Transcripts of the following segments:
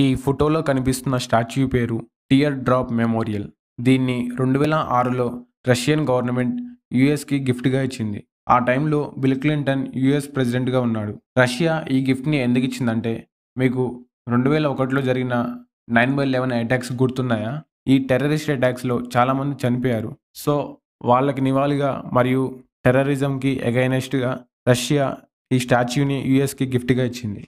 ఈ ఫోటోలో కనిపిస్తున్న స్టాచ్యూ పేరు టియర్ డ్రాప్ మెమోరియల్ దీన్ని రెండు వేల ఆరులో రష్యన్ గవర్నమెంట్ యుఎస్కి గిఫ్ట్గా ఇచ్చింది ఆ టైంలో బిల్ క్లింటన్ యుఎస్ ప్రెసిడెంట్గా ఉన్నాడు రష్యా ఈ గిఫ్ట్ని ఎందుకు ఇచ్చిందంటే మీకు రెండు వేల ఒకటిలో జరిగిన నైన్ బై లెవెన్ అటాక్స్ గుర్తున్నాయా ఈ టెర్రరిస్ట్ అటాక్స్లో చాలామంది చనిపోయారు సో వాళ్ళకి నివాళిగా మరియు టెర్రరిజంకి అగైనెస్ట్గా రష్యా ఈ స్టాచ్యూని యుఎస్కి గిఫ్ట్గా ఇచ్చింది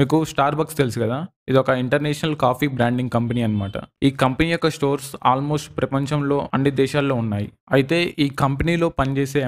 మీకు స్టార్ బక్స్ తెలుసు కదా ఇది ఒక ఇంటర్నేషనల్ కాఫీ బ్రాండింగ్ కంపెనీ అనమాట ఈ కంపెనీ యొక్క స్టోర్స్ ఆల్మోస్ట్ ప్రపంచంలో అన్ని దేశాల్లో ఉన్నాయి అయితే ఈ కంపెనీలో పనిచేసే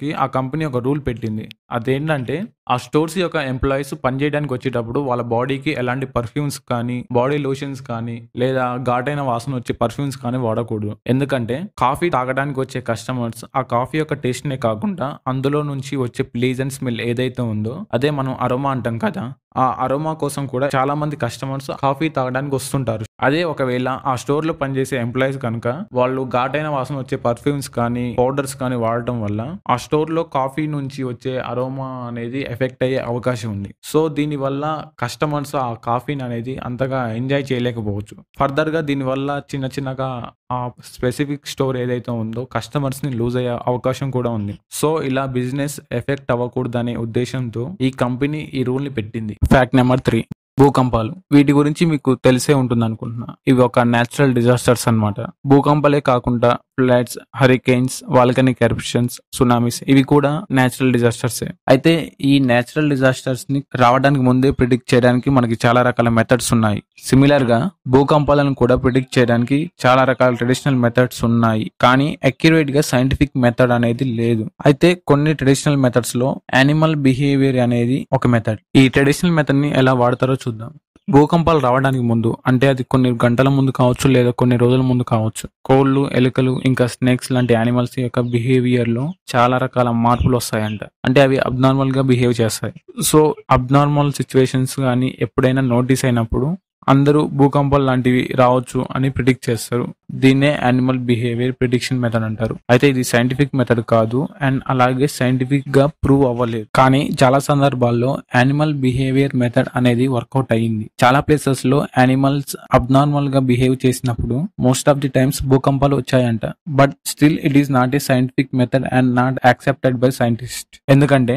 కి ఆ కంపెనీ ఒక రూల్ పెట్టింది అదేంటంటే ఆ స్టోర్స్ యొక్క ఎంప్లాయీస్ పనిచేయడానికి వచ్చేటప్పుడు వాళ్ళ బాడీకి ఎలాంటి పర్ఫ్యూమ్స్ కానీ బాడీ లోషన్స్ కానీ లేదా ఘాటైన వాసన వచ్చే పర్ఫ్యూమ్స్ కానీ వాడకూడదు ఎందుకంటే కాఫీ తాగడానికి వచ్చే కస్టమర్స్ ఆ కాఫీ యొక్క టేస్ట్నే కాకుండా అందులో నుంచి వచ్చే ప్లీజెంట్ స్మెల్ ఏదైతే ఉందో అదే మనం అరోమా అంటాం కదా ఆ అరోమా కోసం కూడా చాలా మంది కష్టం కస్టమర్స్ కాఫీ తాగడానికి వస్తుంటారు అదే ఒకవేళ ఆ స్టోర్ లో పనిచేసే ఎంప్లాయీస్ కనుక వాళ్ళు ఘాటైన వాసన వచ్చే పర్ఫ్యూమ్స్ కానీ పౌడర్స్ కానీ వాడటం వల్ల ఆ స్టోర్ లో కాఫీ నుంచి వచ్చే అరోమా అనేది ఎఫెక్ట్ అయ్యే అవకాశం ఉంది సో దీని వల్ల కస్టమర్స్ ఆ కాఫీని అనేది అంతగా ఎంజాయ్ చేయలేకపోవచ్చు ఫర్దర్ గా దీని వల్ల చిన్న చిన్నగా ఆ స్పెసిఫిక్ స్టోర్ ఏదైతే ఉందో కస్టమర్స్ ని లూజ్ అయ్యే అవకాశం కూడా ఉంది సో ఇలా బిజినెస్ ఎఫెక్ట్ అవ్వకూడదనే ఉద్దేశంతో ఈ కంపెనీ ఈ రూల్ ని పెట్టింది ఫ్యాక్ట్ నెంబర్ త్రీ భూకంపాలు వీటి గురించి మీకు తెలిసే ఉంటుంది అనుకుంటున్నా ఇవి ఒక నేచురల్ డిజాస్టర్స్ అనమాట భూకంపాలే కాకుండా floods hurricanes volcanic eruptions tsunamis ఇవి కూడా నేచురల్ డిజాస్టర్స్ అయితే ఈ నేచురల్ డిజాస్టర్స్ ని రావడానికి ముందే ప్రిడిక్ట్ చేయడానికి మనకి చాలా రకాల మెథడ్స్ ఉన్నాయి సిమిలర్ గా భూకంపాలను కూడా ప్రిడిక్ట్ చేయడానికి చాలా రకాల ట్రెడిషనల్ మెథడ్స్ ఉన్నాయి కానీ అక్యురేట్ గా సైంటిఫిక్ మెథడ్ అనేది లేదు అయితే కొన్ని ట్రెడిషనల్ మెథడ్స్ లో యానిమల్ బిహేవియర్ అనేది ఒక మెథడ్ ఈ ట్రెడిషనల్ మెథడ్ ని ఎలా వాడతారో చూద్దాం భూకంపాలు రావడానికి ముందు అంటే అది కొన్ని గంటల ముందు కావచ్చు లేదా కొన్ని రోజుల ముందు కావచ్చు కోళ్ళు ఎలుకలు ఇంకా స్నేక్స్ లాంటి యానిమల్స్ యొక్క బిహేవియర్ లో చాలా రకాల మార్పులు వస్తాయంట అంటే అవి అబ్నార్మల్ గా బిహేవ్ చేస్తాయి సో అబ్నార్మల్ సిచ్యువేషన్స్ కానీ ఎప్పుడైనా నోటీస్ అయినప్పుడు అందరూ భూకంపాలు లాంటివి రావచ్చు అని ప్రిడిక్ట్ చేస్తారు దీన్నే యానిమల్ బిహేవియర్ ప్రిడిక్షన్ మెథడ్ అంటారు అయితే ఇది సైంటిఫిక్ మెథడ్ కాదు అండ్ అలాగే సైంటిఫిక్ గా ప్రూవ్ అవ్వలేదు కానీ చాలా సందర్భాల్లో యానిమల్ బిహేవియర్ మెథడ్ అనేది వర్కౌట్ అయ్యింది చాలా ప్లేసెస్ లో యానిమల్స్ అబ్నార్మల్ గా బిహేవ్ చేసినప్పుడు మోస్ట్ ఆఫ్ ది టైమ్స్ భూకంపాలు వచ్చాయంట but still it is not a scientific method and not accepted by scientist ఎందుకంటే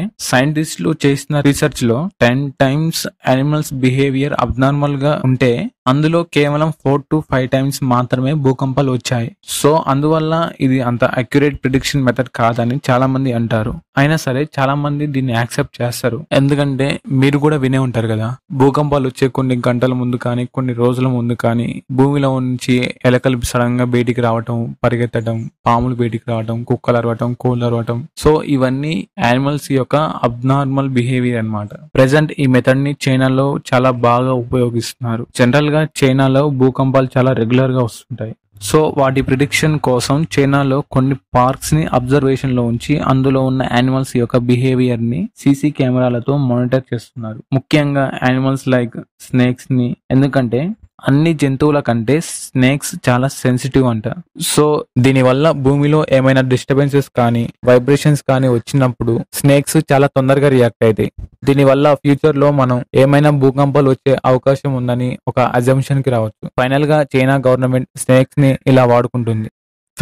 లు చేసిన రీసెర్చ్ లో ten times animals behaviour abnormal గా ఉంటే అందులో కేవలం ఫోర్ టు ఫైవ్ టైమ్స్ మాత్రమే భూకంపాలు వచ్చాయి సో అందువల్ల ఇది అంత అక్యురేట్ ప్రిడిక్షన్ మెథడ్ కాదని చాలా మంది అంటారు అయినా సరే చాలా మంది దీన్ని యాక్సెప్ట్ చేస్తారు ఎందుకంటే మీరు కూడా వినే ఉంటారు కదా భూకంపాలు వచ్చే కొన్ని గంటల ముందు కానీ కొన్ని రోజుల ముందు కానీ భూమిలో నుంచి ఎలకలు సడన్ గా బయటికి రావటం పరిగెత్తడం పాములు బయటికి రావటం కుక్కలు అరవటం కోళ్ళు అరవటం సో ఇవన్నీ యానిమల్స్ యొక్క అబ్నార్మల్ బిహేవియర్ అనమాట ప్రెసెంట్ ఈ మెథడ్ ని చైనాలో చాలా బాగా ఉపయోగిస్తున్నారు జనరల్ గా కూడా చైనాలో భూకంపాలు చాలా రెగ్యులర్గా వస్తుంటాయి సో వాటి ప్రిడిక్షన్ కోసం చైనాలో కొన్ని పార్క్స్ని అబ్జర్వేషన్లో ఉంచి అందులో ఉన్న యానిమల్స్ యొక్క బిహేవియర్ని సీసీ కెమెరాలతో మానిటర్ చేస్తున్నారు ముఖ్యంగా యానిమల్స్ లైక్ స్నేక్స్ని ఎందుకంటే అన్ని జంతువుల కంటే స్నేక్స్ చాలా సెన్సిటివ్ అంట సో దీనివల్ల భూమిలో ఏమైనా డిస్టర్బెన్సెస్ కానీ వైబ్రేషన్స్ కానీ వచ్చినప్పుడు స్నేక్స్ చాలా తొందరగా రియాక్ట్ అవుతాయి దీనివల్ల ఫ్యూచర్ లో మనం ఏమైనా భూకంపాలు వచ్చే అవకాశం ఉందని ఒక అజంషన్ కి రావచ్చు ఫైనల్ గా చైనా గవర్నమెంట్ స్నేక్స్ ని ఇలా వాడుకుంటుంది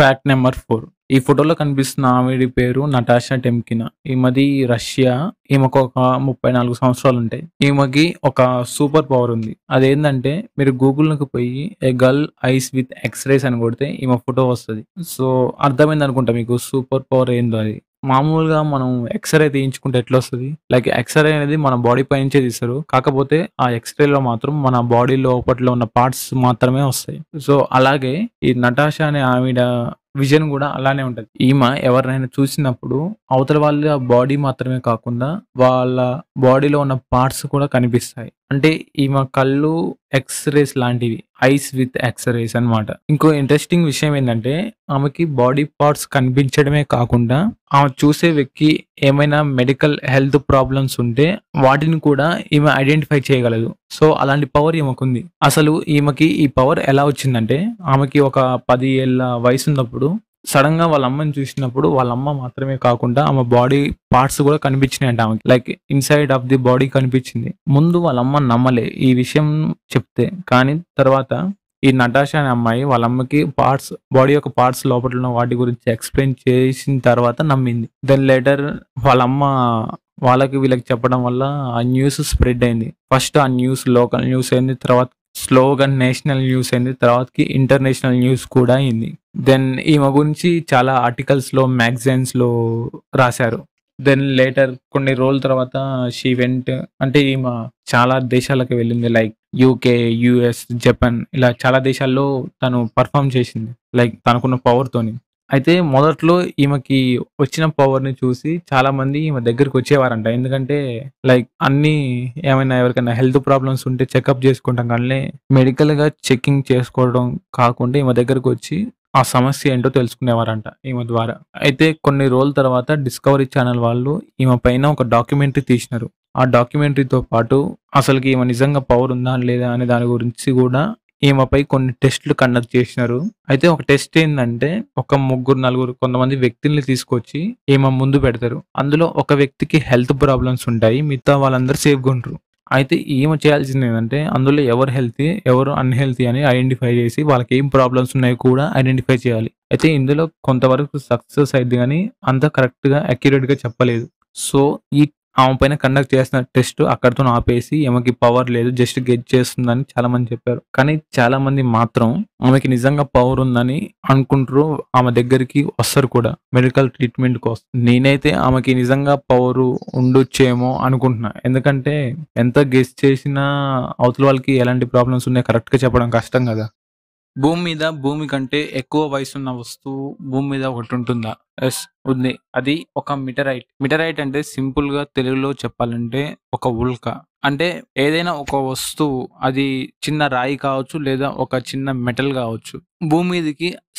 ఫ్యాక్ట్ నెంబర్ ఫోర్ ఈ ఫోటోలో కనిపిస్తున్న ఆవిడ పేరు నటాషా టెమ్కినా ఈమెది రష్యా ఈమెకు ఒక ముప్పై నాలుగు సంవత్సరాలు ఉంటాయి ఈమెకి ఒక సూపర్ పవర్ ఉంది అదేంటంటే మీరు గూగుల్లోకి పోయి a girl eyes with X rays అని కొడితే ఈమె ఫోటో వస్తుంది సో అర్థమైంది అనుకుంటా మీకు సూపర్ పవర్ ఏందో అది మామూలుగా మనం ఎక్స్రే తీయించుకుంటే ఎట్లా వస్తుంది లైక్ ఎక్స్రే అనేది మన బాడీ పైనుంచే తీస్తారు కాకపోతే ఆ ఎక్స్రేలో మాత్రం మన బాడీ లోపట్లో ఉన్న పార్ట్స్ మాత్రమే వస్తాయి సో అలాగే ఈ నటాషా అనే ఆవిడ విజన్ కూడా అలానే ఉంటుంది ఈమె ఎవరినైనా చూసినప్పుడు అవతల వాళ్ళ బాడీ మాత్రమే కాకుండా వాళ్ళ బాడీలో ఉన్న పార్ట్స్ కూడా కనిపిస్తాయి అంటే ఈమె కళ్ళు ఎక్స్రేస్ లాంటివి ఐస్ విత్ ఎక్సరేస్ అనమాట ఇంకో ఇంట్రెస్టింగ్ విషయం ఏంటంటే ఆమెకి బాడీ పార్ట్స్ కనిపించడమే కాకుండా ఆమె చూసే వ్యక్తి ఏమైనా మెడికల్ హెల్త్ ప్రాబ్లమ్స్ ఉంటే వాటిని కూడా ఈమె ఐడెంటిఫై చేయగలదు సో అలాంటి పవర్ ఈమెకుంది అసలు ఈమెకి ఈ పవర్ ఎలా వచ్చిందంటే ఆమెకి ఒక పది ఏళ్ళ వయసు ఉన్నప్పుడు సడన్గా వాళ్ళ అమ్మని చూసినప్పుడు వాళ్ళ అమ్మ మాత్రమే కాకుండా ఆమె బాడీ పార్ట్స్ కూడా కనిపించినాయి అంట ఆమెకి like inside of the body కనిపించింది ముందు వాళ్ళ అమ్మ నమ్మలే ఈ విషయం చెప్తే కానీ తర్వాత ఈ నటాష అనే అమ్మాయి వాళ్ళ అమ్మకి పార్ట్స్ బాడీ యొక్క పార్ట్స్ లోపల ఉన్న వాటి గురించి ఎక్స్ప్లెయిన్ చేసిన తర్వాత నమ్మింది దెన్ లెటర్ వాళ్ళ అమ్మ వాళ్ళకి వీళ్ళకి చెప్పడం వల్ల ఆ న్యూస్ స్ప్రెడ్ అయింది ఫస్ట్ ఆ న్యూస్ లోకల్ న్యూస్ అయింది తర్వాత స్లోగా నేషనల్ న్యూస్ అయింది తర్వాతకి ఇంటర్నేషనల్ న్యూస్ కూడా అయింది దెన్ ఈమె గురించి చాలా ఆర్టికల్స్లో మ్యాగజైన్స్లో రాశారు దెన్ లేటర్ కొన్ని రోజుల తర్వాత షీ వెంట్ అంటే ఈమె చాలా దేశాలకు వెళ్ళింది లైక్ యూకే యుఎస్ జపాన్ ఇలా చాలా దేశాల్లో తను పర్ఫామ్ చేసింది లైక్ తనకున్న పవర్తోని అయితే మొదట్లో ఈమెకి వచ్చిన పవర్ని చూసి చాలా మంది ఈమె దగ్గరికి వచ్చేవారంట ఎందుకంటే లైక్ అన్ని ఏమైనా ఎవరికైనా హెల్త్ ప్రాబ్లమ్స్ ఉంటే చెకప్ చేసుకుంటాం కానీ మెడికల్గా చెకింగ్ చేసుకోవడం కాకుండా ఈమె దగ్గరకు వచ్చి ఆ సమస్య ఏంటో తెలుసుకునేవారంట ఈమె ద్వారా అయితే కొన్ని రోజుల తర్వాత డిస్కవరీ ఛానల్ వాళ్ళు ఈమె పైన ఒక డాక్యుమెంటరీ తీసినారు ఆ డాక్యుమెంటరీతో పాటు అసలుకి ఈమె నిజంగా పవర్ ఉందా లేదా అనే దాని గురించి కూడా ఈమెపై కొన్ని టెస్టులు కండక్ట్ చేసినారు అయితే ఒక టెస్ట్ ఏంటంటే ఒక ముగ్గురు నలుగురు కొంతమంది వ్యక్తుల్ని తీసుకొచ్చి ఈమె ముందు పెడతారు అందులో ఒక వ్యక్తికి హెల్త్ ప్రాబ్లమ్స్ ఉంటాయి మిగతా వాళ్ళందరూ సేఫ్గా ఉంటారు అయితే ఏం చేయాల్సింది ఏంటంటే అందులో ఎవరు హెల్తీ ఎవరు అన్హెల్తీ అని ఐడెంటిఫై చేసి వాళ్ళకి ఏం ప్రాబ్లమ్స్ ఉన్నాయో కూడా ఐడెంటిఫై చేయాలి అయితే ఇందులో కొంతవరకు సక్సెస్ అయింది కానీ అంత కరెక్ట్గా అక్యురేట్గా చెప్పలేదు సో ఈ ఆమె పైన కండక్ట్ చేసిన టెస్ట్ అక్కడితో ఆపేసి ఆమెకి పవర్ లేదు జస్ట్ గెట్ చేస్తుందని చాలా మంది చెప్పారు కానీ చాలా మంది మాత్రం ఆమెకి నిజంగా పవర్ ఉందని అనుకుంటారు ఆమె దగ్గరికి వస్తారు కూడా మెడికల్ ట్రీట్మెంట్ కోసం నేనైతే ఆమెకి నిజంగా పవర్ ఉండొచ్చేమో అనుకుంటున్నా ఎందుకంటే ఎంత గెస్ చేసినా అవతల వాళ్ళకి ఎలాంటి ప్రాబ్లమ్స్ ఉన్నాయో కరెక్ట్గా చెప్పడం కష్టం కదా భూమి మీద భూమి కంటే ఎక్కువ వయసున్న వస్తువు భూమి మీద ఒకటి ఉంటుందా ఎస్ ఉంది అది ఒక మిటరైట్ మిటరైట్ అంటే సింపుల్ గా తెలుగులో చెప్పాలంటే ఒక ఉల్క అంటే ఏదైనా ఒక వస్తువు అది చిన్న రాయి కావచ్చు లేదా ఒక చిన్న మెటల్ కావచ్చు భూమి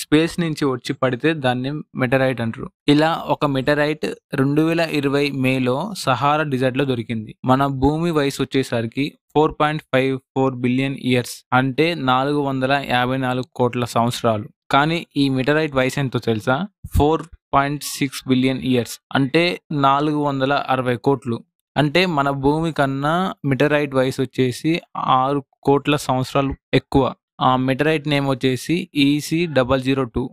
స్పేస్ నుంచి వచ్చి పడితే దాన్ని మెటరైట్ అంటారు ఇలా ఒక మెటరైట్ రెండు వేల ఇరవై మేలో సహారా డిజర్ట్ లో దొరికింది మన భూమి వయసు వచ్చేసరికి four point five four billion years అంటే నాలుగు వందల యాభై నాలుగు కోట్ల సంవత్సరాలు కానీ ఈ మిటరైట్ వయసు ఎంతో తెలుసా four point six billion years అంటే నాలుగు వందల అరవై కోట్లు అంటే మన భూమి కన్నా మిటరైట్ వయసు వచ్చేసి ఆరు కోట్ల సంవత్సరాలు ఎక్కువ ఆ మిటరైట్ నేమ్ వచ్చేసి EC double zero two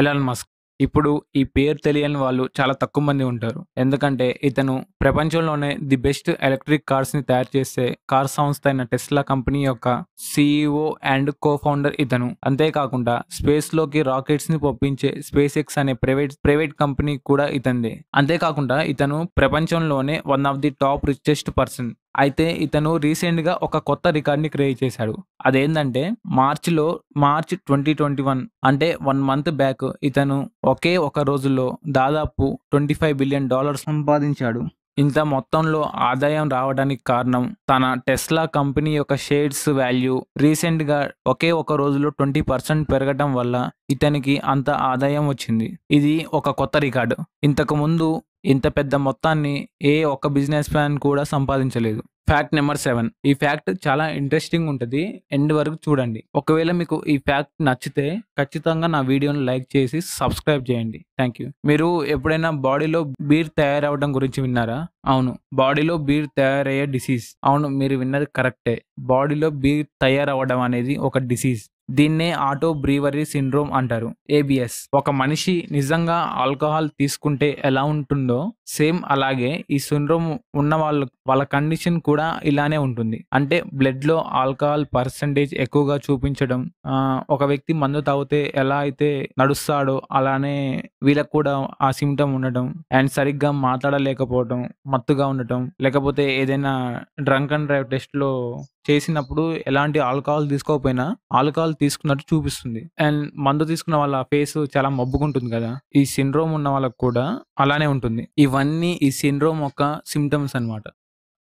Elon Musk ఇప్పుడు ఈ పేరు తెలియని వాళ్ళు చాలా తక్కువ మంది ఉంటారు ఎందుకంటే ఇతను ప్రపంచంలోనే ది బెస్ట్ ఎలక్ట్రిక్ కార్స్ ని తయారు చేసే కార్ సంస్థ అయిన టెస్లా కంపెనీ యొక్క సిఇఓ అండ్ కో ఫౌండర్ ఇతను అంతేకాకుండా స్పేస్ లోకి రాకెట్స్ ని పంపించే స్పేస్ ఎక్స్ అనే ప్రైవేట్ ప్రైవేట్ కంపెనీ కూడా ఇతందే అంతేకాకుండా ఇతను ప్రపంచంలోనే one of the top richest person అయితే ఇతను రీసెంట్గా ఒక కొత్త రికార్డ్ని క్రియేట్ చేశాడు అదేంటంటే మార్చిలో మార్చ్ ట్వంటీ ట్వంటీ వన్ అంటే వన్ మంత్ బ్యాక్ ఇతను ఒకే ఒక రోజులో దాదాపు ట్వంటీ ఫైవ్ బిలియన్ డాలర్స్ సంపాదించాడు ఇంత మొత్తంలో ఆదాయం రావడానికి కారణం తన టెస్లా కంపెనీ యొక్క షేర్స్ వాల్యూ రీసెంట్గా ఒకే ఒక రోజులో ట్వంటీ పర్సెంట్ పెరగటం వల్ల ఇతనికి అంత ఆదాయం వచ్చింది ఇది ఒక కొత్త రికార్డు ఇంతకు ముందు ఇంత పెద్ద మొత్తాన్ని ఏ ఒక్క బిజినెస్ మ్యాన్ కూడా సంపాదించలేదు ఫ్యాక్ట్ నెంబర్ సెవెన్ ఈ ఫ్యాక్ట్ చాలా ఇంట్రెస్టింగ్ ఉంటుంది ఎండ్ వరకు చూడండి ఒకవేళ మీకు ఈ ఫ్యాక్ట్ నచ్చితే ఖచ్చితంగా నా వీడియోని లైక్ చేసి సబ్స్క్రైబ్ చేయండి థ్యాంక్ యూ మీరు ఎప్పుడైనా బాడీలో బీర్ తయారవడం గురించి విన్నారా అవును బాడీలో బీర్ తయారయ్యే డిసీజ్ అవును మీరు విన్నది కరెక్టే బాడీలో బీర్ తయారవడం అనేది ఒక డిసీజ్ దీన్నే ఆటో బ్రీవరీ సిండ్రోమ్ అంటారు ఏబిఎస్ ఒక మనిషి నిజంగా ఆల్కహాల్ తీసుకుంటే ఎలా ఉంటుందో సేమ్ అలాగే ఈ సిండ్రోమ్ ఉన్న వాళ్ళ వాళ్ళ కండిషన్ కూడా ఇలానే ఉంటుంది అంటే బ్లడ్ లో ఆల్కహాల్ పర్సంటేజ్ ఎక్కువగా చూపించడం ఒక వ్యక్తి మందు తాగితే ఎలా అయితే నడుస్తాడో అలానే వీళ్ళకు కూడా ఆ సిమ్టమ్ ఉండటం అండ్ సరిగ్గా మాట్లాడలేకపోవటం మత్తుగా ఉండటం లేకపోతే ఏదైనా డ్రంక్ అండ్ డ్రైవ్ టెస్ట్ లో చేసినప్పుడు ఎలాంటి ఆల్కహాల్ తీసుకోకపోయినా ఆల్కహాల్ తీసుకున్నట్టు చూపిస్తుంది అండ్ మందు తీసుకున్న వాళ్ళ ఫేస్ చాలా మబ్బుకుంటుంది కదా ఈ సిండ్రోమ్ ఉన్న వాళ్ళకు కూడా అలానే ఉంటుంది ఇవన్నీ ఈ సిండ్రోమ్ యొక్క సిమ్టమ్స్ అనమాట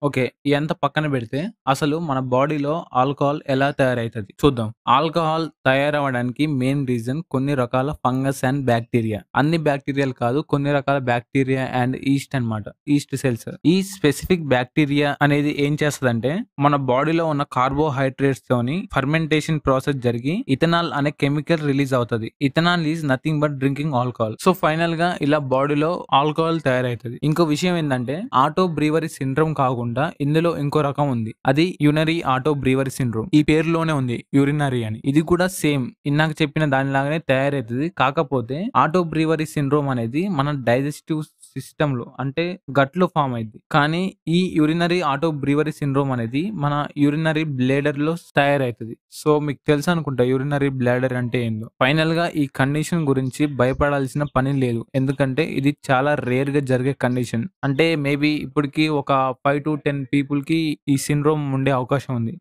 ఓకే. ఎంత పక్కన పెడితే అసలు మన బాడీలో ఆల్కహాల్ ఎలా తయారైతది? చూద్దాం. ఆల్కహాల్ తయారవ్వడానికి మెయిన్ రీజన్ కొన్ని రకాల ఫంగస్ అండ్ బ్యాక్టీరియా. అన్ని బ్యాక్టీరియాలు కాదు, కొన్ని రకాల బ్యాక్టీరియా అండ్ ఈస్ట్ అన్నమాట. Yeast cells. ఈ స్పెసిఫిక్ బ్యాక్టీరియా అనేది ఏం చేస్తదంటే, మన బాడీలో ఉన్న కార్బోహైడ్రేట్స్ తోని ఫర్మెంటేషన్ ప్రాసెస్ జరిగి, ఇథనాల్ అనే కెమికల్ రిలీజ్ అవుతది. Ethanol is nothing but drinking alcohol. So, final గా ఇలా బాడీలో ఆల్కహాల్ తయారవుతుంది ఇంకో విషయం ఏంటంటే ఆటో బ్రీవరీ సిండ్రోమ్ కాకుండా కాకుండా ఇందులో ఇంకో రకం ఉంది అది యునరీ ఆటో బ్రీవరీ సిండ్రోమ్ ఈ పేరులోనే ఉంది యూరినరీ అని ఇది కూడా సేమ్ ఇందాక చెప్పిన దానిలాగానే తయారైతుంది కాకపోతే ఆటో బ్రీవరీ సిండ్రోమ్ అనేది మన డైజెస్టివ్ సిస్టంలో అంటే గట్లో ఫామ్ అయింది కానీ ఈ యూరినరీ ఆటో బ్రీవరీ సిండ్రోమ్ అనేది మన యూరినరీ బ్లేడర్ లో తయారైతుంది సో మీకు తెలుసు అనుకుంటా యూరినరీ బ్లేడర్ అంటే ఏందో ఫైనల్ గా ఈ కండిషన్ గురించి భయపడాల్సిన పని లేదు ఎందుకంటే ఇది చాలా రేర్ గా జరిగే కండిషన్ అంటే మేబీ ఇప్పటికి ఒక ఫైవ్ టు టెన్ పీపుల్ కి ఈ సిండ్రోమ్ ఉండే అవకాశం ఉంది